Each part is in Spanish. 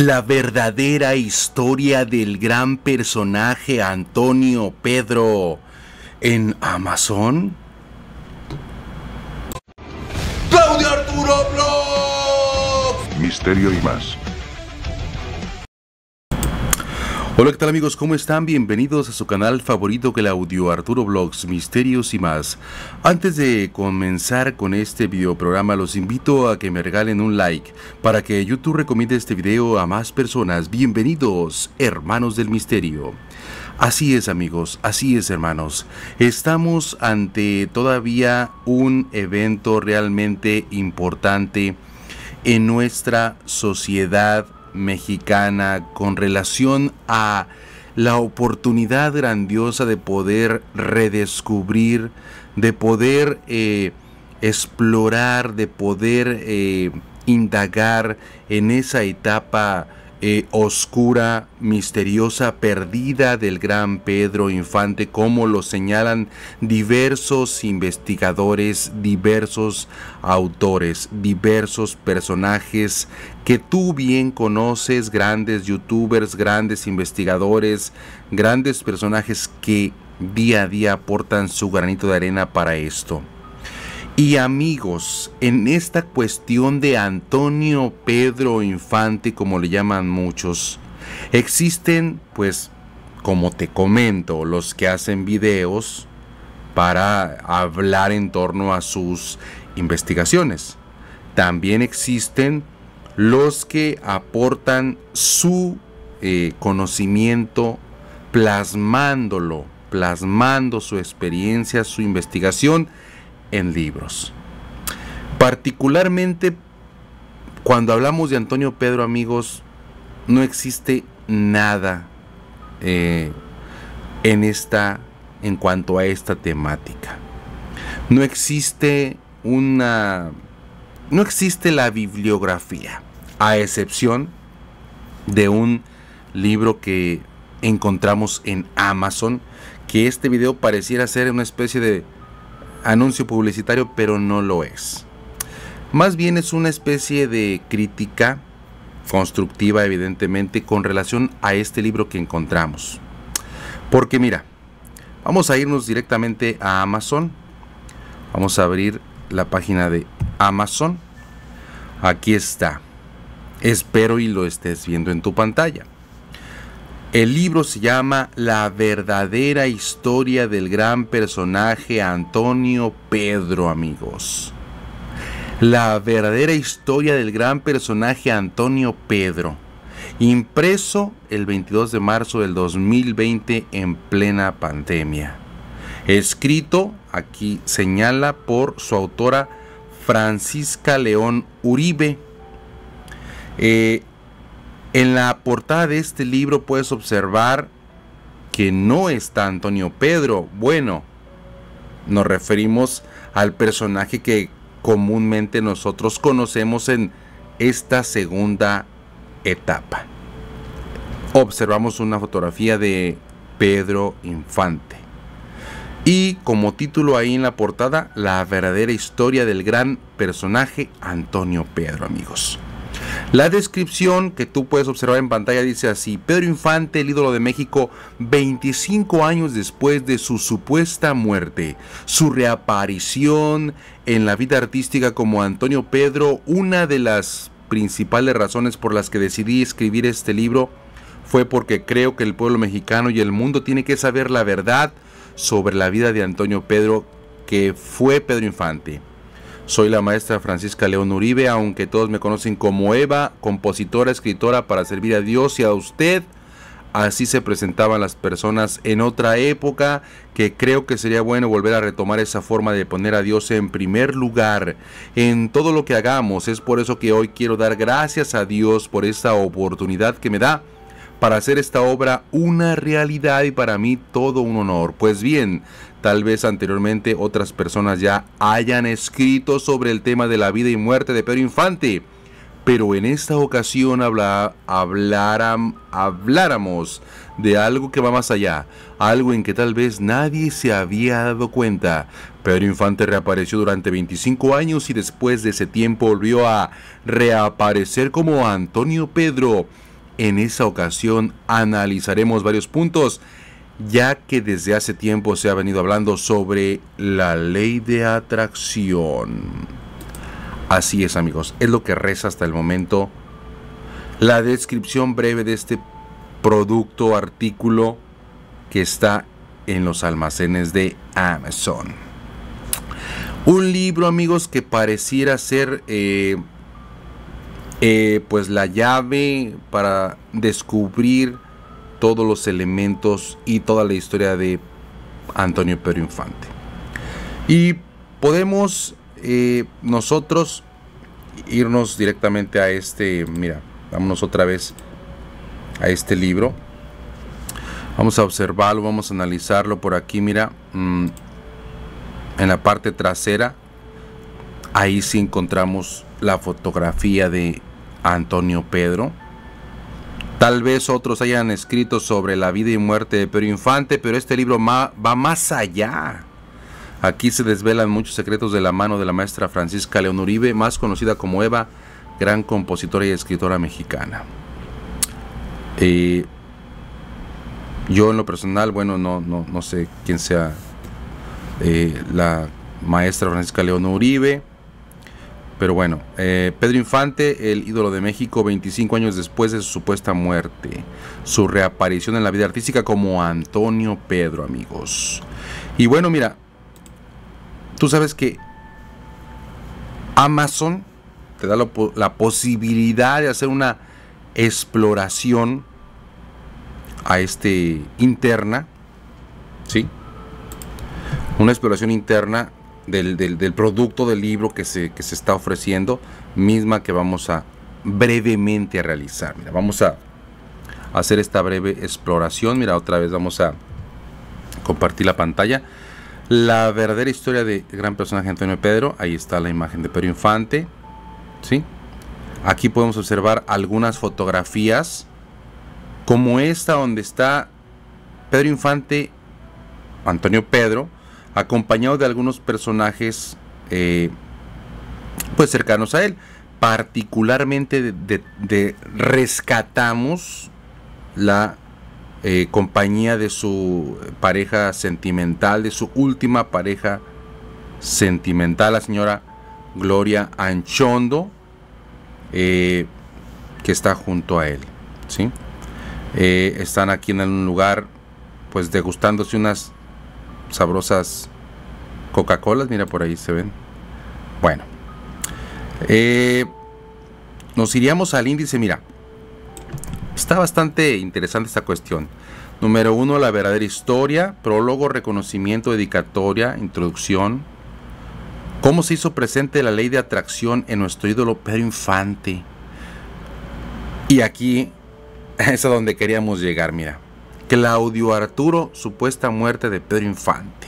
La verdadera historia del gran personaje Antonio Pedro en Amazon. Claudio Arturo Blog Misterio y más. Hola, ¿qué tal amigos? ¿Cómo están? Bienvenidos a su canal favorito que el audio Arturo Blogs, Misterios y más. Antes de comenzar con este videoprograma, los invito a que me regalen un like para que YouTube recomiende este video a más personas. Bienvenidos, hermanos del misterio. Así es amigos, así es hermanos. Estamos ante todavía un evento realmente importante en nuestra sociedad mexicana con relación a la oportunidad grandiosa de poder redescubrir, de poder eh, explorar, de poder eh, indagar en esa etapa eh, oscura, misteriosa, perdida del gran Pedro Infante, como lo señalan diversos investigadores, diversos autores, diversos personajes que tú bien conoces, grandes youtubers, grandes investigadores, grandes personajes que día a día aportan su granito de arena para esto. Y amigos, en esta cuestión de Antonio Pedro Infante, como le llaman muchos, existen, pues, como te comento, los que hacen videos para hablar en torno a sus investigaciones. También existen los que aportan su eh, conocimiento plasmándolo, plasmando su experiencia, su investigación en libros. Particularmente cuando hablamos de Antonio Pedro, amigos, no existe nada eh, en esta en cuanto a esta temática. No existe una no existe la bibliografía, a excepción de un libro que encontramos en Amazon, que este video pareciera ser una especie de anuncio publicitario, pero no lo es. Más bien es una especie de crítica constructiva, evidentemente, con relación a este libro que encontramos. Porque mira, vamos a irnos directamente a Amazon. Vamos a abrir la página de Amazon. Aquí está. Espero y lo estés viendo en tu pantalla. El libro se llama La verdadera historia del gran personaje Antonio Pedro, amigos. La verdadera historia del gran personaje Antonio Pedro. Impreso el 22 de marzo del 2020 en plena pandemia. Escrito, aquí señala, por su autora Francisca León Uribe. Eh, en la portada de este libro puedes observar que no está Antonio Pedro. Bueno, nos referimos al personaje que comúnmente nosotros conocemos en esta segunda etapa. Observamos una fotografía de Pedro Infante. Y como título ahí en la portada, la verdadera historia del gran personaje Antonio Pedro, amigos. La descripción que tú puedes observar en pantalla dice así, Pedro Infante, el ídolo de México, 25 años después de su supuesta muerte, su reaparición en la vida artística como Antonio Pedro, una de las principales razones por las que decidí escribir este libro fue porque creo que el pueblo mexicano y el mundo tiene que saber la verdad sobre la vida de Antonio Pedro, que fue Pedro Infante. Soy la maestra Francisca León Uribe, aunque todos me conocen como Eva, compositora, escritora para servir a Dios y a usted. Así se presentaban las personas en otra época, que creo que sería bueno volver a retomar esa forma de poner a Dios en primer lugar en todo lo que hagamos. Es por eso que hoy quiero dar gracias a Dios por esta oportunidad que me da para hacer esta obra una realidad y para mí todo un honor. Pues bien, tal vez anteriormente otras personas ya hayan escrito sobre el tema de la vida y muerte de Pedro Infante, pero en esta ocasión habláramos de algo que va más allá, algo en que tal vez nadie se había dado cuenta. Pedro Infante reapareció durante 25 años y después de ese tiempo volvió a reaparecer como Antonio Pedro en esa ocasión analizaremos varios puntos, ya que desde hace tiempo se ha venido hablando sobre la ley de atracción. Así es amigos, es lo que reza hasta el momento la descripción breve de este producto, artículo que está en los almacenes de Amazon. Un libro amigos que pareciera ser... Eh, eh, pues la llave para descubrir todos los elementos y toda la historia de Antonio Pedro Infante. Y podemos eh, nosotros irnos directamente a este, mira, vámonos otra vez a este libro. Vamos a observarlo, vamos a analizarlo por aquí, mira, mm, en la parte trasera, ahí sí encontramos la fotografía de Antonio Pedro. Tal vez otros hayan escrito sobre la vida y muerte de Pedro Infante, pero este libro va más allá. Aquí se desvelan muchos secretos de la mano de la maestra Francisca León Uribe, más conocida como Eva, gran compositora y escritora mexicana. Eh, yo en lo personal, bueno, no, no, sé quién sea eh, la maestra Francisca León Uribe. Pero bueno, eh, Pedro Infante, el ídolo de México, 25 años después de su supuesta muerte, su reaparición en la vida artística como Antonio Pedro, amigos. Y bueno, mira, tú sabes que Amazon te da la, la posibilidad de hacer una exploración a este interna, ¿sí? Una exploración interna del, producto del libro que se, está ofreciendo, misma que vamos a brevemente a realizar. Mira, vamos a hacer esta breve exploración. Mira, otra vez vamos a compartir la pantalla. La verdadera historia de gran personaje Antonio Pedro. Ahí está la imagen de Pedro Infante. ¿Sí? Aquí podemos observar algunas fotografías como esta donde está Pedro Infante, Antonio Pedro, acompañado de algunos personajes eh, pues cercanos a él. Particularmente de, rescatamos la eh, compañía de su pareja sentimental, de su última pareja sentimental, la señora Gloria Anchondo, eh, que está junto a él. ¿sí? están aquí en un lugar, pues degustándose unas sabrosas Coca-Colas, mira por ahí se ven. Bueno, eh, nos iríamos al índice, mira, está bastante interesante esta cuestión. Número uno, la verdadera historia, prólogo, reconocimiento, dedicatoria, introducción. ¿Cómo se hizo presente la ley de atracción en nuestro ídolo Pedro Infante? Y aquí es a donde queríamos llegar, mira. Claudio Arturo, supuesta muerte de Pedro Infante.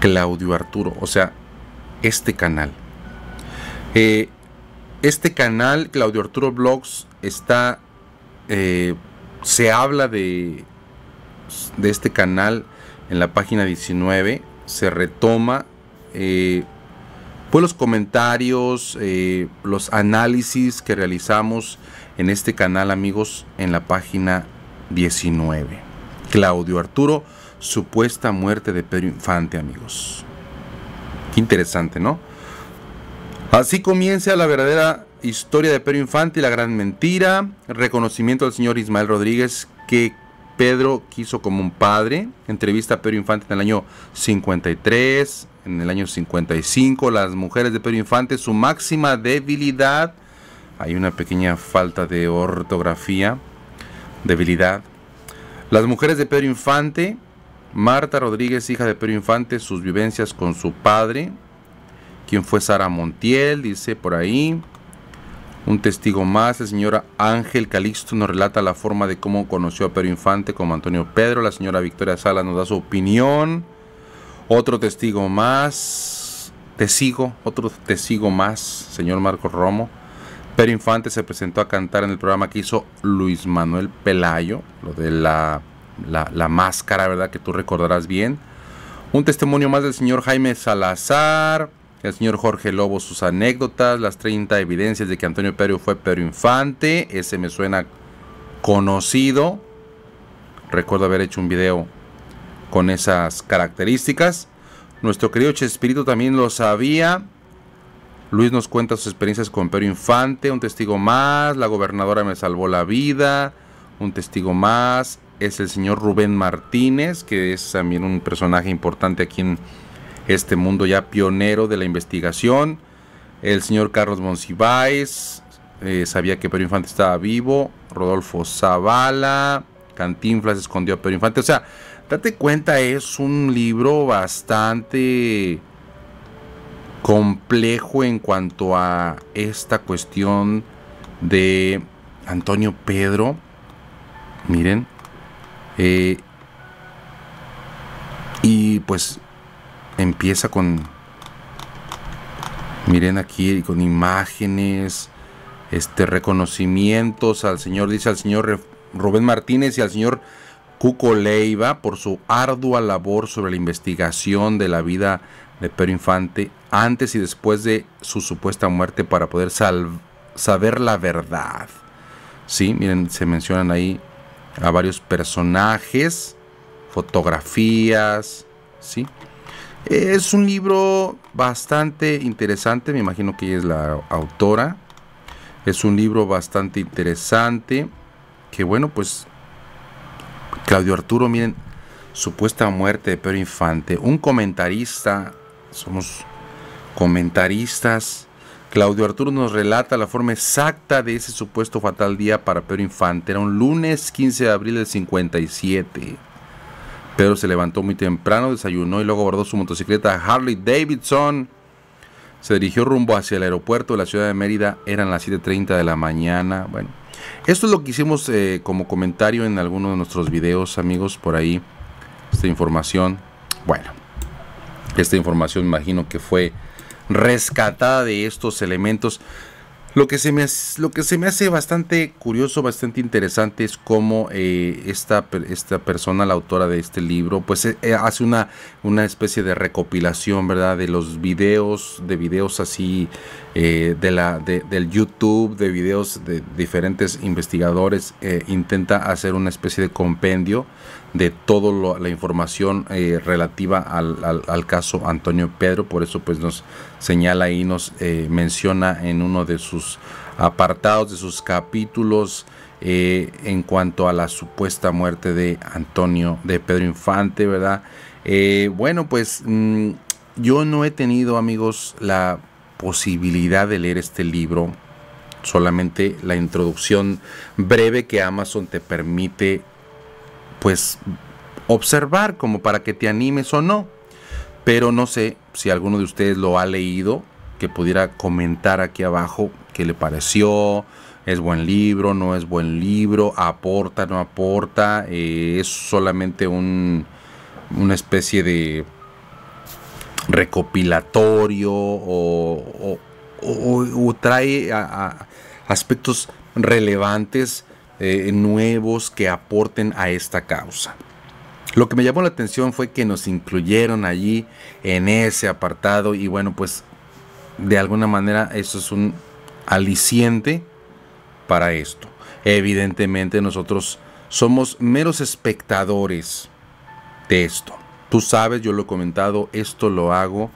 Claudio Arturo, o sea, este canal. Eh, este canal, Claudio Arturo Blogs, está... Eh, se habla de, de este canal en la página 19, se retoma eh, pues los comentarios, los análisis que realizamos en este canal, amigos, en la página 19. Claudio Arturo, supuesta muerte de Pedro Infante, amigos. Qué interesante, ¿no? Así comienza la verdadera historia de Pedro Infante y la gran mentira. Reconocimiento al señor Ismael Rodríguez que Pedro quiso como un padre. Entrevista a Pedro Infante en el año 53, en el año 55. Las mujeres de Pedro Infante, su máxima debilidad. Hay una pequeña falta de ortografía debilidad. Las mujeres de Pedro Infante, Marta Rodríguez, hija de Pedro Infante, sus vivencias con su padre, quien fue Sara Montiel, dice por ahí. Un testigo más, la señora Ángel Calixto nos relata la forma de cómo conoció a Pedro Infante como Antonio Pedro. La señora Victoria Sala nos da su opinión. Otro testigo más, testigo, otro testigo más, señor Marco Romo. Pero Infante se presentó a cantar en el programa que hizo Luis Manuel Pelayo, lo de la, máscara, ¿verdad? Que tú recordarás bien. Un testimonio más del señor Jaime Salazar, el señor Jorge Lobo, sus anécdotas, las 30 evidencias de que Antonio Perio fue Pero Infante, ese me suena conocido. Recuerdo haber hecho un video con esas características. Nuestro querido Chespirito también lo sabía. Luis nos cuenta sus experiencias con Pedro Infante, un testigo más, la gobernadora me salvó la vida, un testigo más, es el señor Rubén Martínez, que es también un personaje importante aquí en este mundo ya pionero de la investigación, el señor Carlos Monsiváis, eh, sabía que Pedro Infante estaba vivo, Rodolfo Zavala, Cantinflas escondió a Pero Infante, o sea, date cuenta, es un libro bastante complejo en cuanto a esta cuestión de Antonio Pedro. Miren. Eh, y pues empieza con, miren aquí, con imágenes, este, reconocimientos al señor, dice al señor Rubén Martínez y al señor Cuco Leiva por su ardua labor sobre la investigación de la vida de Pedro Infante antes y después de su supuesta muerte para poder saber la verdad. Sí, miren, se mencionan ahí a varios personajes, fotografías, sí. Es un libro bastante interesante, me imagino que ella es la autora. Es un libro bastante interesante que bueno, pues Claudio Arturo, miren, supuesta muerte de Pedro Infante, un comentarista somos comentaristas. Claudio Arturo nos relata la forma exacta de ese supuesto fatal día para Pedro Infante. Era un lunes 15 de abril del 57. Pedro se levantó muy temprano, desayunó y luego abordó su motocicleta Harley Davidson. Se dirigió rumbo hacia el aeropuerto de la ciudad de Mérida. Eran las 7.30 de la mañana. Bueno, esto es lo que hicimos eh, como comentario en alguno de nuestros videos, amigos, por ahí. Esta información. Bueno. Esta información imagino que fue rescatada de estos elementos. Lo que se me, lo que se me hace bastante curioso, bastante interesante es cómo eh, esta, persona, la autora de este libro, pues eh, eh, hace una, una especie de recopilación, ¿verdad? De los videos, de videos así, de la, del YouTube, de videos de diferentes investigadores, intenta hacer una especie de compendio de toda la información eh, relativa al, caso Antonio Pedro, por eso pues nos señala y nos eh, menciona en uno de sus apartados, de sus capítulos, eh, en cuanto a la supuesta muerte de Antonio, de Pedro Infante, ¿verdad? bueno, pues mm, yo no he tenido, amigos, la posibilidad de leer este libro, solamente la introducción breve que Amazon te permite pues observar como para que te animes o no. Pero no sé si alguno de ustedes lo ha leído, que pudiera comentar aquí abajo qué le pareció, es buen libro, no es buen libro, aporta, no aporta, eh, es solamente una especie de recopilatorio o, trae aspectos relevantes eh, nuevos que aporten a esta causa. Lo que me llamó la atención fue que nos incluyeron allí en ese apartado y bueno, pues de alguna manera eso es un aliciente para esto. Evidentemente nosotros somos meros espectadores de esto. Tú sabes, yo lo he comentado, esto lo hago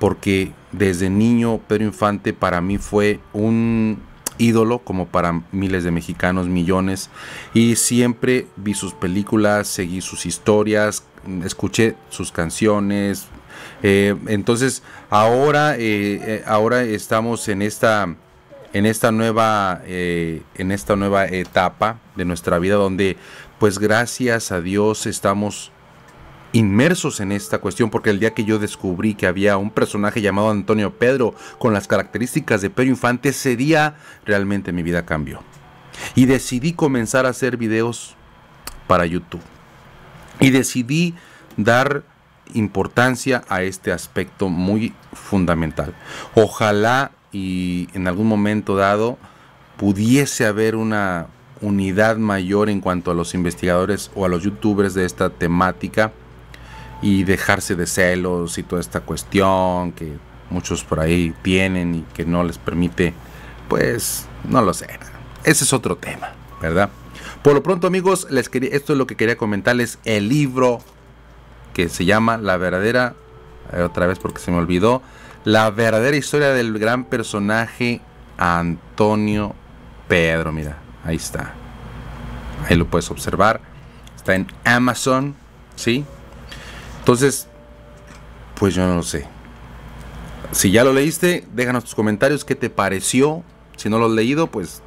porque desde niño pero Infante para mí fue un ídolo como para miles de mexicanos, millones. Y siempre vi sus películas, seguí sus historias, escuché sus canciones. Eh, entonces ahora, eh, eh, ahora estamos en esta, en esta, nueva, en esta nueva etapa de nuestra vida donde pues gracias a Dios estamos inmersos en esta cuestión porque el día que yo descubrí que había un personaje llamado Antonio Pedro con las características de Pedro Infante, ese día realmente mi vida cambió. Y decidí comenzar a hacer videos para YouTube. Y decidí dar importancia a este aspecto muy fundamental. Ojalá y en algún momento dado pudiese haber una unidad mayor en cuanto a los investigadores o a los youtubers de esta temática y dejarse de celos y toda esta cuestión que muchos por ahí tienen y que no les permite, pues no lo sé. Ese es otro tema, ¿verdad? Por lo pronto amigos, les quería, esto es lo que quería comentarles, el libro que se llama La verdadera, eh, otra vez porque se me olvidó, La verdadera historia del gran personaje Antonio Pedro, mira, ahí está. Ahí lo puedes observar. Está en Amazon, ¿sí? Entonces, pues yo no lo sé. Si ya lo leíste, déjanos tus comentarios, qué te pareció. Si no lo has leído, pues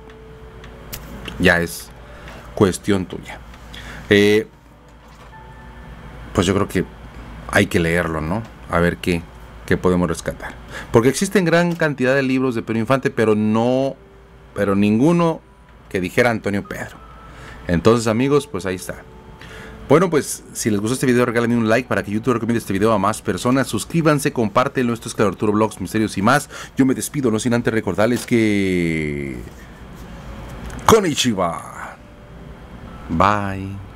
ya es cuestión tuya. Eh, pues yo creo que hay que leerlo, ¿no? A ver qué, qué podemos rescatar. Porque existen gran cantidad de libros de Pedro Infante, pero no, pero ninguno que dijera Antonio Pedro. Entonces, amigos, pues ahí está. Bueno, pues si les gustó este video, regálenme un like para que YouTube recomiende este video a más personas. Suscríbanse, compártelo, Esto es Blogs, Misterios y más. Yo me despido, no sin antes recordarles que. con Konichiwa. Bye.